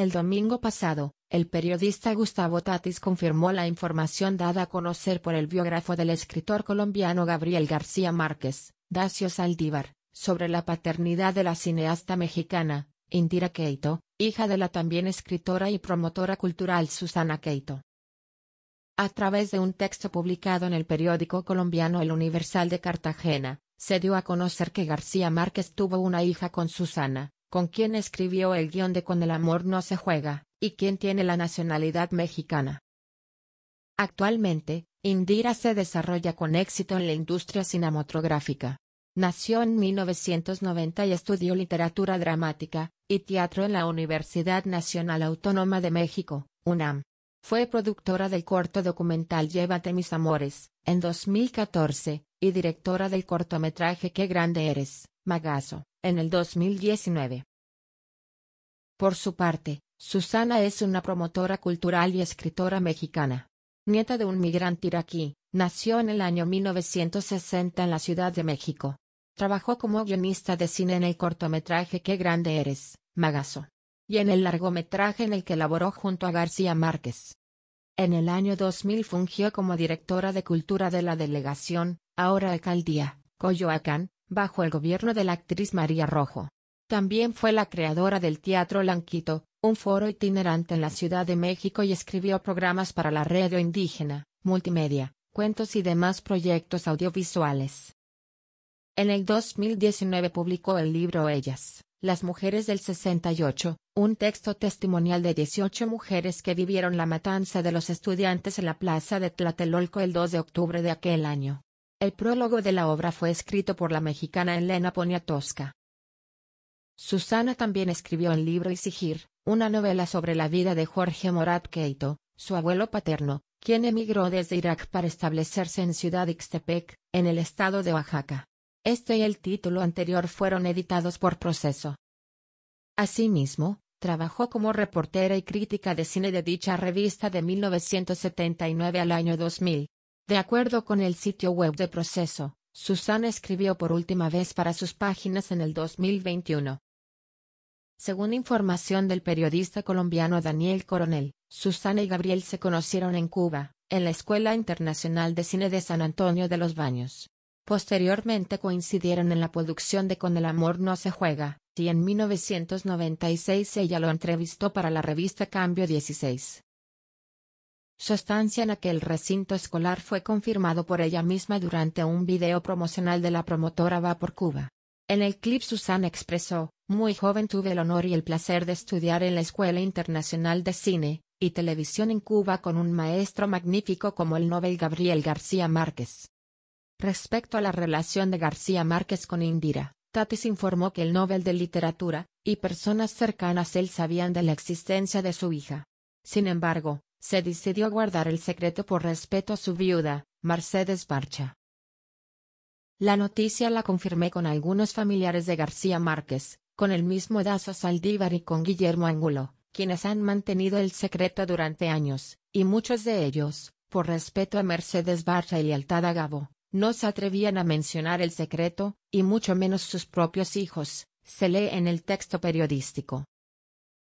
El domingo pasado, el periodista Gustavo Tatis confirmó la información dada a conocer por el biógrafo del escritor colombiano Gabriel García Márquez, Dacio Saldívar, sobre la paternidad de la cineasta mexicana, Indira Keito, hija de la también escritora y promotora cultural Susana Keito. A través de un texto publicado en el periódico colombiano El Universal de Cartagena, se dio a conocer que García Márquez tuvo una hija con Susana, con quien escribió el guión de Con el amor no se juega, y quien tiene la nacionalidad mexicana. Actualmente, Indira se desarrolla con éxito en la industria cinematográfica. Nació en 1990 y estudió literatura dramática y teatro en la Universidad Nacional Autónoma de México, UNAM. Fue productora del corto documental Llévate mis amores, en 2014, y directora del cortometraje Qué grande eres, Magazo en el 2019. Por su parte, Susana es una promotora cultural y escritora mexicana. Nieta de un migrante iraquí, nació en el año 1960 en la Ciudad de México. Trabajó como guionista de cine en el cortometraje Qué grande eres, Magazo. Y en el largometraje en el que laboró junto a García Márquez. En el año 2000 fungió como directora de cultura de la delegación, ahora alcaldía, Coyoacán, bajo el gobierno de la actriz María Rojo. También fue la creadora del Teatro Lanquito, un foro itinerante en la Ciudad de México y escribió programas para la radio indígena, multimedia, cuentos y demás proyectos audiovisuales. En el 2019 publicó el libro Ellas, las mujeres del 68, un texto testimonial de 18 mujeres que vivieron la matanza de los estudiantes en la plaza de Tlatelolco el 2 de octubre de aquel año. El prólogo de la obra fue escrito por la mexicana Elena Poniatowska. Susana también escribió el libro Isigir, una novela sobre la vida de Jorge Morat Keito, su abuelo paterno, quien emigró desde Irak para establecerse en Ciudad Ixtepec, en el estado de Oaxaca. Este y el título anterior fueron editados por proceso. Asimismo, trabajó como reportera y crítica de cine de dicha revista de 1979 al año 2000. De acuerdo con el sitio web de proceso, Susana escribió por última vez para sus páginas en el 2021. Según información del periodista colombiano Daniel Coronel, Susana y Gabriel se conocieron en Cuba, en la Escuela Internacional de Cine de San Antonio de los Baños. Posteriormente coincidieron en la producción de Con el amor no se juega, y en 1996 ella lo entrevistó para la revista Cambio 16 su estancia en aquel recinto escolar fue confirmado por ella misma durante un video promocional de la promotora Va por Cuba. En el clip Susan expresó, muy joven tuve el honor y el placer de estudiar en la Escuela Internacional de Cine y Televisión en Cuba con un maestro magnífico como el Nobel Gabriel García Márquez. Respecto a la relación de García Márquez con Indira, Tatis informó que el Nobel de Literatura, y personas cercanas él sabían de la existencia de su hija. Sin embargo, se decidió guardar el secreto por respeto a su viuda, Mercedes Barcha. La noticia la confirmé con algunos familiares de García Márquez, con el mismo Dazo Saldívar y con Guillermo Ángulo, quienes han mantenido el secreto durante años, y muchos de ellos, por respeto a Mercedes Barcha y lealtad a Gabo, no se atrevían a mencionar el secreto, y mucho menos sus propios hijos, se lee en el texto periodístico.